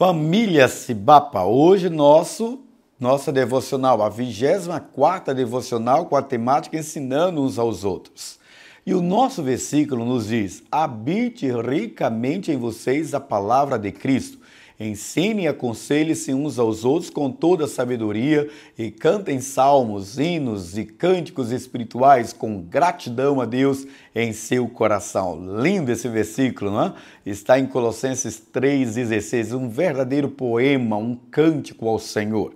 Família Cibapa, hoje nosso nossa devocional, a 24 devocional com a temática ensinando uns aos outros. E o nosso versículo nos diz: habite ricamente em vocês a palavra de Cristo, Ensinem e aconselhem-se uns aos outros com toda a sabedoria e cantem salmos, hinos e cânticos espirituais com gratidão a Deus em seu coração. Lindo esse versículo, não é? Está em Colossenses 3,16, um verdadeiro poema, um cântico ao Senhor.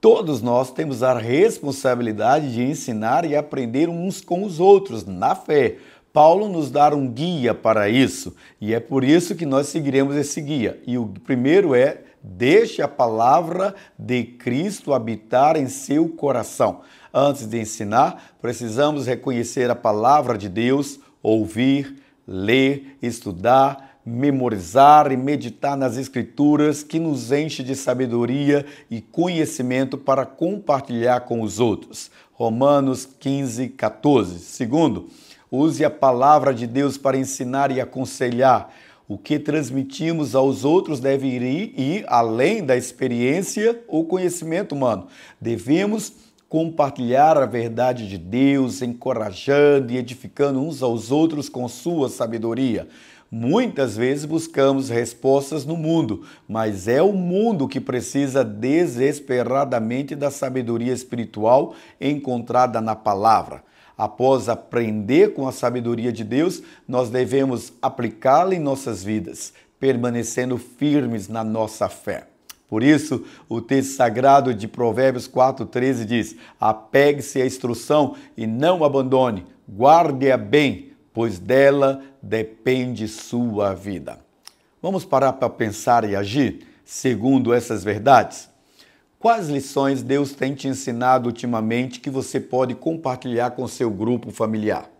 Todos nós temos a responsabilidade de ensinar e aprender uns com os outros na fé Paulo nos dá um guia para isso e é por isso que nós seguiremos esse guia. E o primeiro é: deixe a palavra de Cristo habitar em seu coração. Antes de ensinar, precisamos reconhecer a palavra de Deus, ouvir, ler, estudar, memorizar e meditar nas Escrituras que nos enche de sabedoria e conhecimento para compartilhar com os outros. Romanos 15, 14. Segundo, Use a palavra de Deus para ensinar e aconselhar. O que transmitimos aos outros deve ir, ir além da experiência ou conhecimento humano. Devemos compartilhar a verdade de Deus, encorajando e edificando uns aos outros com sua sabedoria. Muitas vezes buscamos respostas no mundo, mas é o mundo que precisa desesperadamente da sabedoria espiritual encontrada na palavra. Após aprender com a sabedoria de Deus, nós devemos aplicá-la em nossas vidas, permanecendo firmes na nossa fé. Por isso, o texto sagrado de Provérbios 4,13 diz: Apegue-se à instrução e não abandone, guarde-a bem, pois dela depende sua vida. Vamos parar para pensar e agir segundo essas verdades? Quais lições Deus tem te ensinado ultimamente que você pode compartilhar com seu grupo familiar?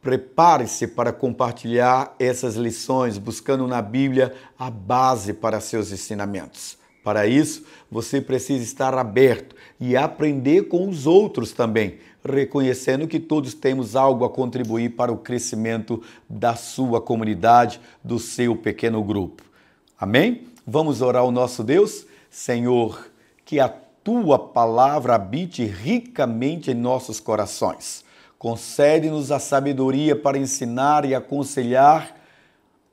Prepare-se para compartilhar essas lições, buscando na Bíblia a base para seus ensinamentos. Para isso, você precisa estar aberto e aprender com os outros também, reconhecendo que todos temos algo a contribuir para o crescimento da sua comunidade, do seu pequeno grupo. Amém? Vamos orar ao nosso Deus? Senhor, que a tua palavra habite ricamente em nossos corações. Concede-nos a sabedoria para ensinar e aconselhar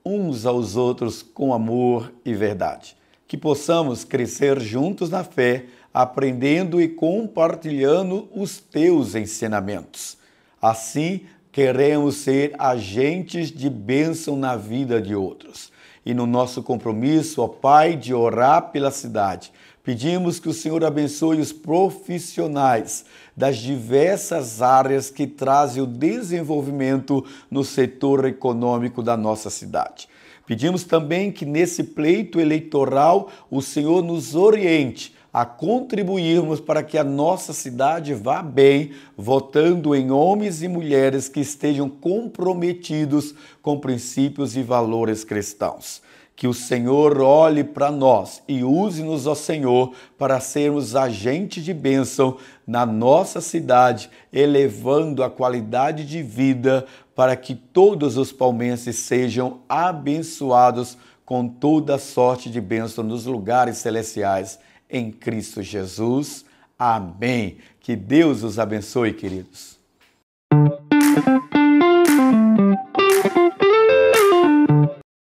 uns aos outros com amor e verdade. Que possamos crescer juntos na fé, aprendendo e compartilhando os teus ensinamentos. Assim, queremos ser agentes de bênção na vida de outros e no nosso compromisso, ó Pai, de orar pela cidade. Pedimos que o Senhor abençoe os profissionais das diversas áreas que trazem o desenvolvimento no setor econômico da nossa cidade. Pedimos também que nesse pleito eleitoral o Senhor nos oriente a contribuirmos para que a nossa cidade vá bem, votando em homens e mulheres que estejam comprometidos com princípios e valores cristãos. Que o Senhor olhe para nós e use-nos, ó Senhor, para sermos agentes de bênção na nossa cidade, elevando a qualidade de vida para que todos os palmenses sejam abençoados com toda sorte de bênção nos lugares celestiais em Cristo Jesus. Amém. Que Deus os abençoe, queridos.